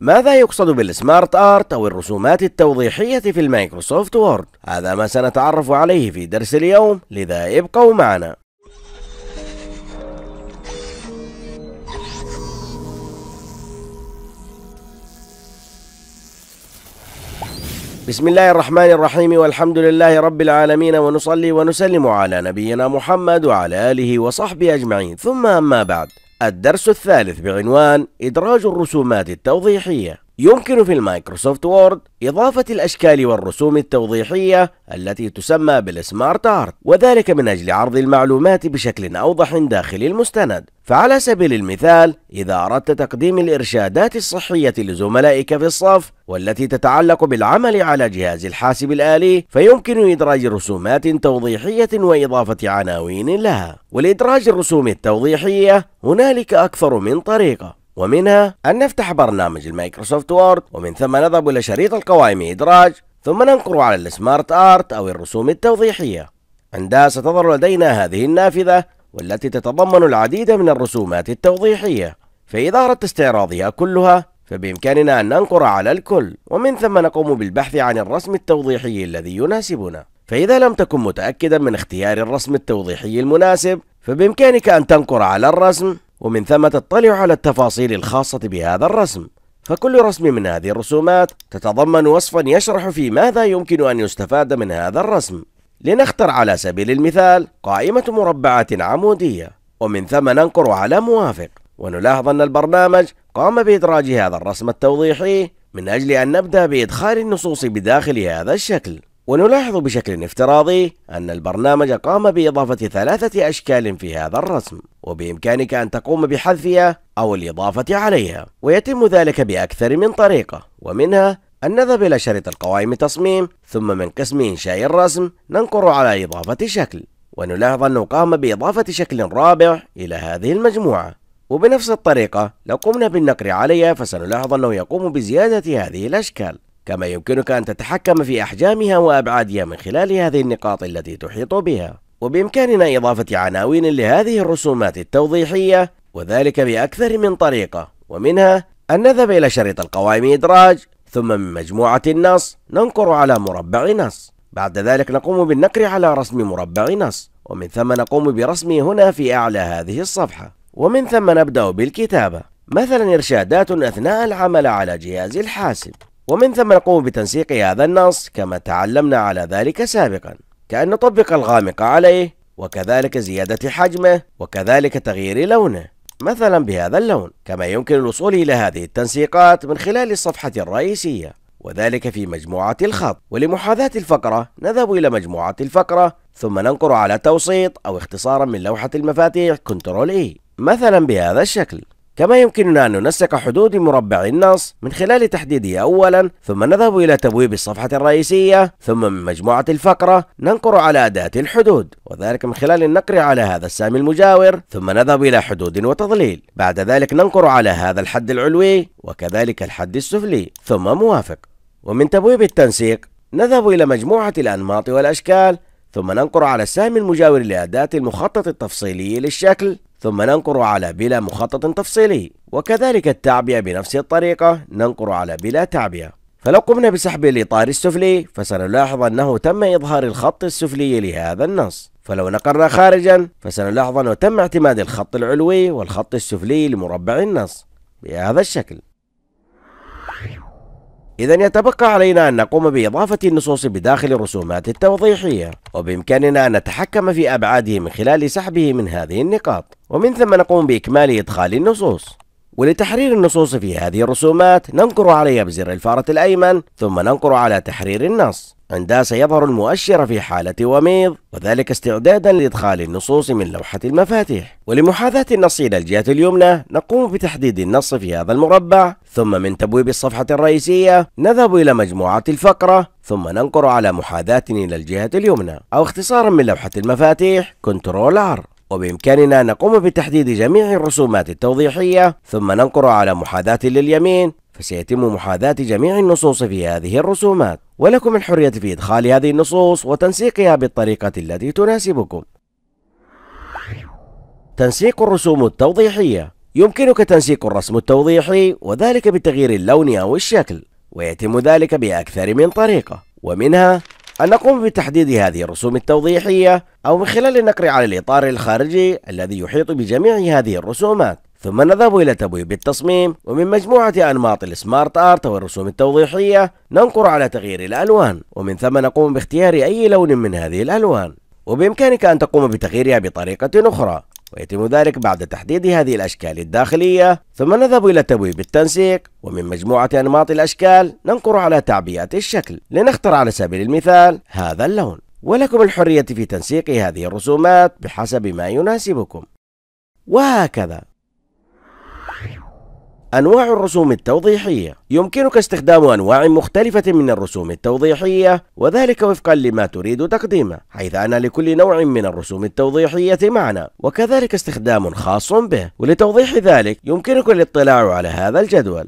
ماذا يقصد بالسمارت آرت أو الرسومات التوضيحية في المايكروسوفت وورد؟ هذا ما سنتعرف عليه في درس اليوم لذا ابقوا معنا بسم الله الرحمن الرحيم والحمد لله رب العالمين ونصلي ونسلم على نبينا محمد وعلى آله وصحبه أجمعين ثم أما بعد الدرس الثالث بعنوان إدراج الرسومات التوضيحية يمكن في المايكروسوفت وورد إضافة الأشكال والرسوم التوضيحية التي تسمى بالسمارت آرت وذلك من أجل عرض المعلومات بشكل أوضح داخل المستند فعلى سبيل المثال إذا أردت تقديم الإرشادات الصحية لزملائك في الصف والتي تتعلق بالعمل على جهاز الحاسب الآلي فيمكن إدراج رسومات توضيحية وإضافة عناوين لها ولإدراج الرسوم التوضيحية هنالك أكثر من طريقة ومنها أن نفتح برنامج المايكروسوفت وورد ومن ثم نذهب إلى شريط القوائم إدراج ثم ننقر على السمارت آرت أو الرسوم التوضيحية عندها ستظهر لدينا هذه النافذة والتي تتضمن العديد من الرسومات التوضيحية فإذا أردت استعراضها كلها فبإمكاننا أن ننقر على الكل ومن ثم نقوم بالبحث عن الرسم التوضيحي الذي يناسبنا فإذا لم تكن متأكدا من اختيار الرسم التوضيحي المناسب فبإمكانك أن تنقر على الرسم ومن ثم تطلع على التفاصيل الخاصة بهذا الرسم فكل رسم من هذه الرسومات تتضمن وصفا يشرح في ماذا يمكن أن يستفاد من هذا الرسم لنختر على سبيل المثال قائمة مربعات عمودية ومن ثم ننقر على موافق ونلاحظ أن البرنامج قام بإدراج هذا الرسم التوضيحي من أجل أن نبدأ بإدخال النصوص بداخل هذا الشكل ونلاحظ بشكل افتراضي أن البرنامج قام بإضافة ثلاثة أشكال في هذا الرسم وبإمكانك أن تقوم بحذفها أو الإضافة عليها ويتم ذلك بأكثر من طريقة ومنها أن نذهب إلى شريط القوائم تصميم ثم من قسم إنشاء الرسم ننقر على إضافة شكل ونلاحظ أنه قام بإضافة شكل رابع إلى هذه المجموعة وبنفس الطريقة لو قمنا بالنقر عليها فسنلاحظ أنه يقوم بزيادة هذه الأشكال كما يمكنك أن تتحكم في أحجامها وأبعادها من خلال هذه النقاط التي تحيط بها وبإمكاننا إضافة عناوين لهذه الرسومات التوضيحية وذلك بأكثر من طريقة ومنها أن نذهب إلى شريط القوائم إدراج ثم من مجموعة النص ننقر على مربع نص بعد ذلك نقوم بالنقر على رسم مربع نص ومن ثم نقوم برسمه هنا في أعلى هذه الصفحة ومن ثم نبدأ بالكتابة مثلا إرشادات أثناء العمل على جهاز الحاسب ومن ثم نقوم بتنسيق هذا النص كما تعلمنا على ذلك سابقا كأن نطبق الغامق عليه وكذلك زيادة حجمه وكذلك تغيير لونه مثلا بهذا اللون كما يمكن الوصول إلى هذه التنسيقات من خلال الصفحة الرئيسية وذلك في مجموعة الخط ولمحاذاة الفقرة نذهب إلى مجموعة الفقرة ثم ننقر على توسيط أو اختصارا من لوحة المفاتيح Ctrl E مثلا بهذا الشكل كما يمكننا أن ننسق حدود مربع النص من خلال تحديده أولا ثم نذهب إلى تبويب الصفحة الرئيسية ثم من مجموعة الفقرة ننقر على أداة الحدود وذلك من خلال النقر على هذا السامي المجاور ثم نذهب إلى حدود وتضليل بعد ذلك ننقر على هذا الحد العلوي وكذلك الحد السفلي ثم موافق ومن تبويب التنسيق نذهب إلى مجموعة الأنماط والأشكال ثم ننقر على السهم المجاور لأداة المخطط التفصيلي للشكل ثم ننقر على بلا مخطط تفصيلي وكذلك التعبئة بنفس الطريقة ننقر على بلا تعبئة فلو قمنا بسحب الإطار السفلي فسنلاحظ أنه تم إظهار الخط السفلي لهذا النص فلو نقرنا خارجا فسنلاحظ أنه تم اعتماد الخط العلوي والخط السفلي لمربع النص بهذا الشكل إذا يتبقى علينا أن نقوم بإضافة النصوص بداخل الرسومات التوضيحية وبإمكاننا أن نتحكم في أبعاده من خلال سحبه من هذه النقاط ومن ثم نقوم بإكمال إدخال النصوص ولتحرير النصوص في هذه الرسومات ننقر عليها بزر الفارة الأيمن ثم ننقر على تحرير النص عندها سيظهر المؤشر في حالة وميض وذلك استعدادا لإدخال النصوص من لوحة المفاتيح ولمحاذاة النص إلى الجهة اليمنى نقوم بتحديد النص في هذا المربع ثم من تبويب الصفحة الرئيسية نذهب إلى مجموعة الفقرة ثم ننقر على محاذاة إلى الجهة اليمنى أو اختصارا من لوحة المفاتيح Ctrl R وبإمكاننا نقوم بتحديد جميع الرسومات التوضيحية ثم ننقر على محاذاة لليمين فسيتم محاذاة جميع النصوص في هذه الرسومات ولكم الحرية في إدخال هذه النصوص وتنسيقها بالطريقة التي تناسبكم. تنسيق الرسوم التوضيحية يمكنك تنسيق الرسم التوضيحي وذلك بتغيير اللون أو الشكل ويتم ذلك بأكثر من طريقة ومنها أن نقوم بتحديد هذه الرسوم التوضيحية أو من خلال النقر على الإطار الخارجي الذي يحيط بجميع هذه الرسومات ثم نذهب إلى تبويب التصميم ومن مجموعة أنماط السمارت آرت والرسوم التوضيحية ننقر على تغيير الألوان ومن ثم نقوم باختيار أي لون من هذه الألوان وبإمكانك أن تقوم بتغييرها بطريقة أخرى ويتم ذلك بعد تحديد هذه الأشكال الداخلية ثم نذهب إلى تبويب التنسيق ومن مجموعة أنماط الأشكال ننقر على تعبئة الشكل لنختر على سبيل المثال هذا اللون ولكم الحرية في تنسيق هذه الرسومات بحسب ما يناسبكم وهكذا أنواع الرسوم التوضيحية يمكنك استخدام أنواع مختلفة من الرسوم التوضيحية وذلك وفقا لما تريد تقديمه حيث أن لكل نوع من الرسوم التوضيحية معنى وكذلك استخدام خاص به ولتوضيح ذلك يمكنك الاطلاع على هذا الجدول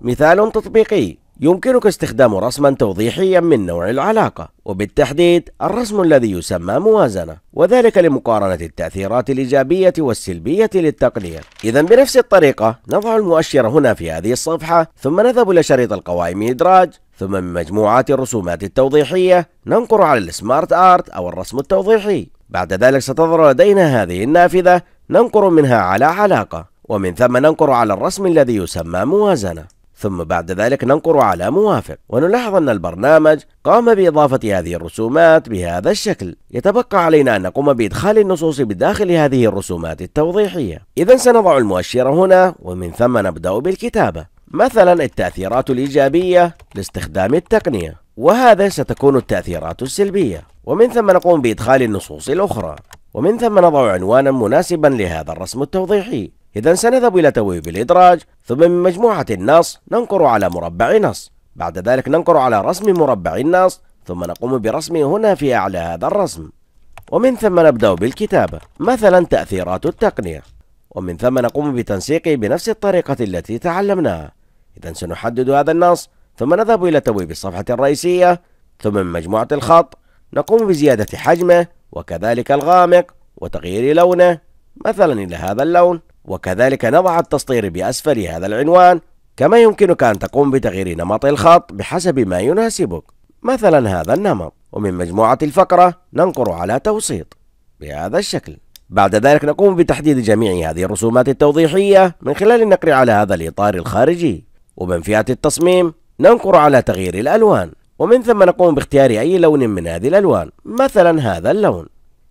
مثال تطبيقي يمكنك استخدام رسما توضيحيا من نوع العلاقة وبالتحديد الرسم الذي يسمى موازنة وذلك لمقارنة التأثيرات الإيجابية والسلبية للتقنية إذا بنفس الطريقة نضع المؤشر هنا في هذه الصفحة ثم نذهب إلى شريط القوائم إدراج ثم من مجموعات الرسومات التوضيحية ننقر على السمارت آرت أو الرسم التوضيحي بعد ذلك ستظهر لدينا هذه النافذة ننقر منها على علاقة ومن ثم ننقر على الرسم الذي يسمى موازنة ثم بعد ذلك ننقر على موافق ونلاحظ أن البرنامج قام بإضافة هذه الرسومات بهذا الشكل يتبقى علينا أن نقوم بإدخال النصوص بداخل هذه الرسومات التوضيحية إذا سنضع المؤشر هنا ومن ثم نبدأ بالكتابة مثلا التأثيرات الإيجابية لاستخدام التقنية وهذا ستكون التأثيرات السلبية ومن ثم نقوم بإدخال النصوص الأخرى ومن ثم نضع عنوانا مناسبا لهذا الرسم التوضيحي إذا سنذهب إلى تويب الإدراج ثم من مجموعة النص ننقر على مربع نص بعد ذلك ننقر على رسم مربع النص ثم نقوم برسمه هنا في أعلى هذا الرسم ومن ثم نبدأ بالكتابة مثلا تأثيرات التقنية ومن ثم نقوم بتنسيقه بنفس الطريقة التي تعلمناها إذا سنحدد هذا النص ثم نذهب إلى تويب الصفحة الرئيسية ثم من مجموعة الخط نقوم بزيادة حجمه وكذلك الغامق وتغيير لونه مثلا إلى هذا اللون وكذلك نضع التسطير بأسفل هذا العنوان كما يمكنك أن تقوم بتغيير نمط الخط بحسب ما يناسبك مثلا هذا النمط ومن مجموعة الفقرة ننقر على توسيط بهذا الشكل بعد ذلك نقوم بتحديد جميع هذه الرسومات التوضيحية من خلال النقر على هذا الإطار الخارجي ومن فئة التصميم ننقر على تغيير الألوان ومن ثم نقوم باختيار أي لون من هذه الألوان مثلا هذا اللون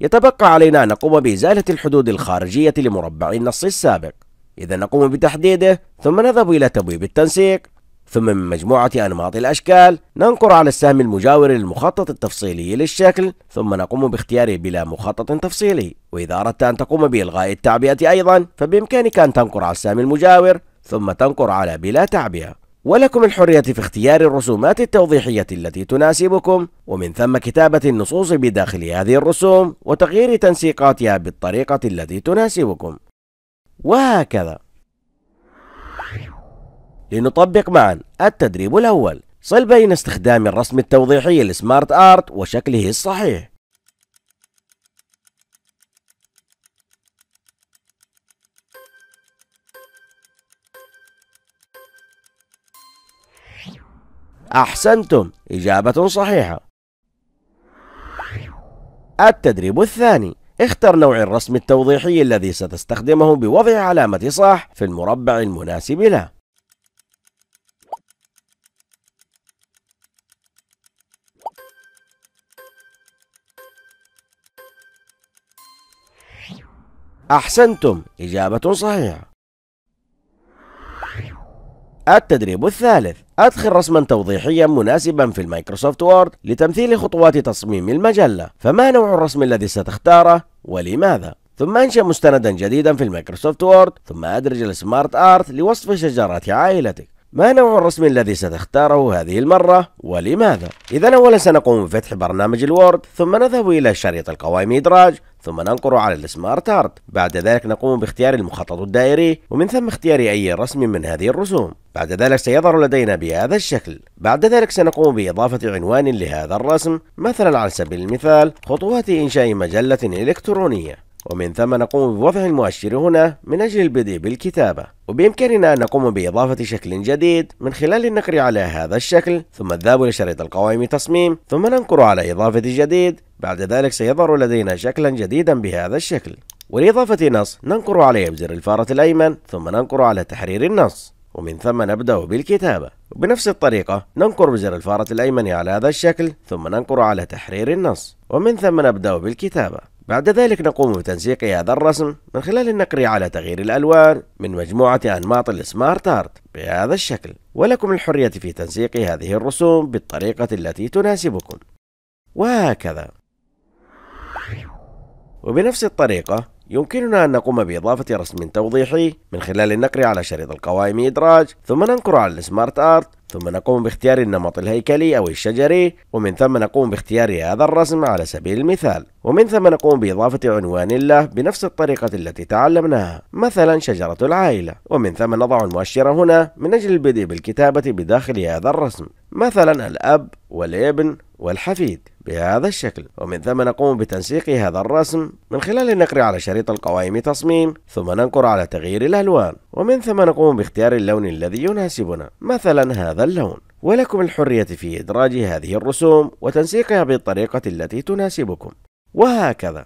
يتبقى علينا أن نقوم بإزالة الحدود الخارجية لمربع النص السابق إذا نقوم بتحديده ثم نذهب إلى تبويب التنسيق ثم من مجموعة أنماط الأشكال ننقر على السهم المجاور للمخطط التفصيلي للشكل ثم نقوم باختياره بلا مخطط تفصيلي وإذا أردت أن تقوم بإلغاء التعبئة أيضا فبإمكانك أن تنقر على السهم المجاور ثم تنقر على بلا تعبئة ولكم الحرية في اختيار الرسومات التوضيحية التي تناسبكم ومن ثم كتابة النصوص بداخل هذه الرسوم وتغيير تنسيقاتها بالطريقة التي تناسبكم وهكذا لنطبق معا التدريب الأول صل بين استخدام الرسم التوضيحي لسمارت آرت وشكله الصحيح أحسنتم إجابة صحيحة التدريب الثاني اختر نوع الرسم التوضيحي الذي ستستخدمه بوضع علامة صح في المربع المناسب له أحسنتم إجابة صحيحة التدريب الثالث أدخل رسما توضيحيا مناسبا في المايكروسوفت وورد لتمثيل خطوات تصميم المجلة فما نوع الرسم الذي ستختاره ولماذا؟ ثم انشأ مستندا جديدا في المايكروسوفت وورد ثم أدرج السمارت آرت لوصف شجرات عائلتك ما نوع الرسم الذي ستختاره هذه المرة ولماذا؟ إذا أولا سنقوم بفتح برنامج الوورد ثم نذهب إلى شريط القوائم إدراج ثم ننقر على السمارت ارت بعد ذلك نقوم باختيار المخطط الدائري ومن ثم اختيار أي رسم من هذه الرسوم بعد ذلك سيظهر لدينا بهذا الشكل بعد ذلك سنقوم بإضافة عنوان لهذا الرسم مثلا على سبيل المثال خطوات إنشاء مجلة إلكترونية ومن ثم نقوم بوضع المؤشر هنا من أجل البدء بالكتابة وبإمكاننا أن نقوم بإضافة شكل جديد من خلال النقر على هذا الشكل ثم الذهاب لشريط القوائم تصميم ثم ننقر على إضافة جديد بعد ذلك سيظهر لدينا شكلا جديدا بهذا الشكل ولإضافة نص ننقر عليه بزر الفارة الأيمن ثم ننقر على تحرير النص ومن ثم نبدأ بالكتابة وبنفس الطريقة ننقر بزر الفارة الأيمن على هذا الشكل ثم ننقر على تحرير النص ومن ثم نبدأ بالكتابة بعد ذلك نقوم بتنسيق هذا الرسم من خلال النقر على تغيير الألوان من مجموعة أنماط السمارت آرت بهذا الشكل ولكم الحرية في تنسيق هذه الرسوم بالطريقة التي تناسبكم وهكذا وبنفس الطريقة يمكننا أن نقوم بإضافة رسم توضيحي من خلال النقر على شريط القوائم إدراج ثم ننقر على السمارت آرت ثم نقوم باختيار النمط الهيكلي أو الشجري ومن ثم نقوم باختيار هذا الرسم على سبيل المثال ومن ثم نقوم بإضافة عنوان له بنفس الطريقة التي تعلمناها مثلا شجرة العائلة ومن ثم نضع المؤشر هنا من أجل البدء بالكتابة بداخل هذا الرسم مثلا الأب والابن والحفيد بهذا الشكل ومن ثم نقوم بتنسيق هذا الرسم من خلال النقر على شريط القوائم تصميم ثم ننقر على تغيير الألوان ومن ثم نقوم باختيار اللون الذي يناسبنا مثلا هذا اللون ولكم الحرية في إدراج هذه الرسوم وتنسيقها بالطريقة التي تناسبكم وهكذا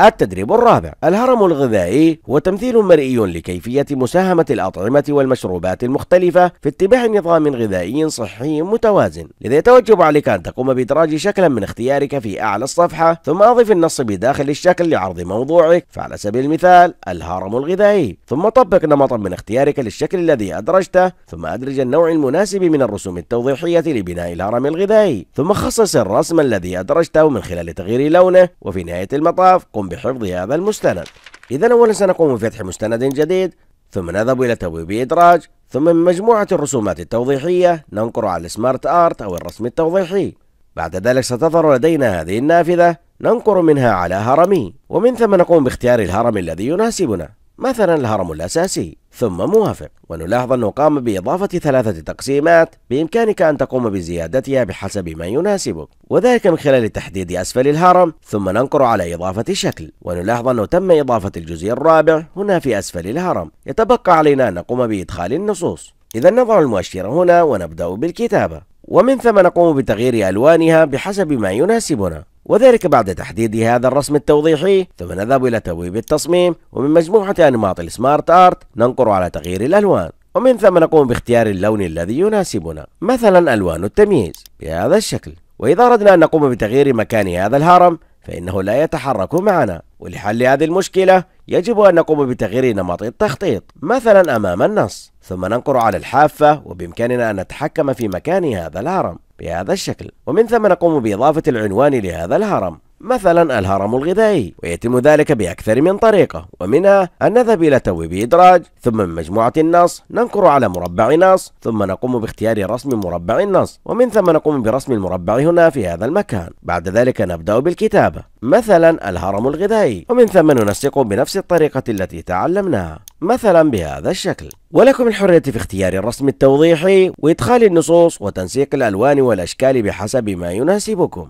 التدريب الرابع الهرم الغذائي هو تمثيل مرئي لكيفية مساهمة الأطعمة والمشروبات المختلفة في اتباع نظام غذائي صحي متوازن لذا يتوجب عليك أن تقوم بإدراج شكلا من اختيارك في أعلى الصفحة ثم أضف النص بداخل الشكل لعرض موضوعك فعلى سبيل المثال الهرم الغذائي ثم طبق نمطا من اختيارك للشكل الذي أدرجته ثم أدرج النوع المناسب من الرسوم التوضيحية لبناء الهرم الغذائي ثم خصص الرسم الذي أدرجته من خلال تغيير لونه وفي نهاية المطاف قم نقوم بحفظ هذا المستند إذا أولا سنقوم بفتح مستند جديد ثم نذهب إلى تبويب إدراج ثم من مجموعة الرسومات التوضيحية ننقر على السمارت آرت أو الرسم التوضيحي بعد ذلك ستظهر لدينا هذه النافذة ننقر منها على هرمي ومن ثم نقوم باختيار الهرم الذي يناسبنا مثلا الهرم الأساسي ثم موافق ونلاحظ أنه قام بإضافة ثلاثة تقسيمات بإمكانك أن تقوم بزيادتها بحسب ما يناسبك وذلك من خلال تحديد أسفل الهرم ثم ننقر على إضافة شكل ونلاحظ أنه تم إضافة الجزء الرابع هنا في أسفل الهرم يتبقى علينا أن نقوم بإدخال النصوص إذا نضع المؤشر هنا ونبدأ بالكتابة ومن ثم نقوم بتغيير ألوانها بحسب ما يناسبنا وذلك بعد تحديد هذا الرسم التوضيحي ثم نذهب إلى تبويب التصميم ومن مجموعة أنماط السمارت آرت ننقر على تغيير الألوان ومن ثم نقوم باختيار اللون الذي يناسبنا مثلا ألوان التمييز بهذا الشكل وإذا أردنا أن نقوم بتغيير مكان هذا الهرم فإنه لا يتحرك معنا ولحل هذه المشكلة يجب أن نقوم بتغيير نمط التخطيط مثلا أمام النص ثم ننقر على الحافة وبإمكاننا أن نتحكم في مكان هذا الهرم بهذا الشكل ومن ثم نقوم بإضافة العنوان لهذا الهرم مثلا الهرم الغذائي ويتم ذلك بأكثر من طريقة ومنها أن نذهب إلى توي بإدراج ثم من مجموعة النص ننكر على مربع نص ثم نقوم باختيار رسم مربع النص ومن ثم نقوم برسم المربع هنا في هذا المكان بعد ذلك نبدأ بالكتابة مثلا الهرم الغذائي ومن ثم ننسقه بنفس الطريقة التي تعلمناها مثلا بهذا الشكل ولكم الحرية في اختيار الرسم التوضيحي وإدخال النصوص وتنسيق الألوان والأشكال بحسب ما يناسبكم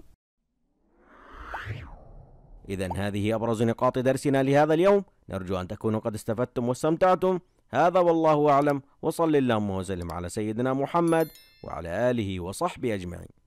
إذا هذه أبرز نقاط درسنا لهذا اليوم نرجو أن تكونوا قد استفدتم واستمتعتم هذا والله أعلم وصل اللهم وسلم على سيدنا محمد وعلى آله وصحبه أجمعين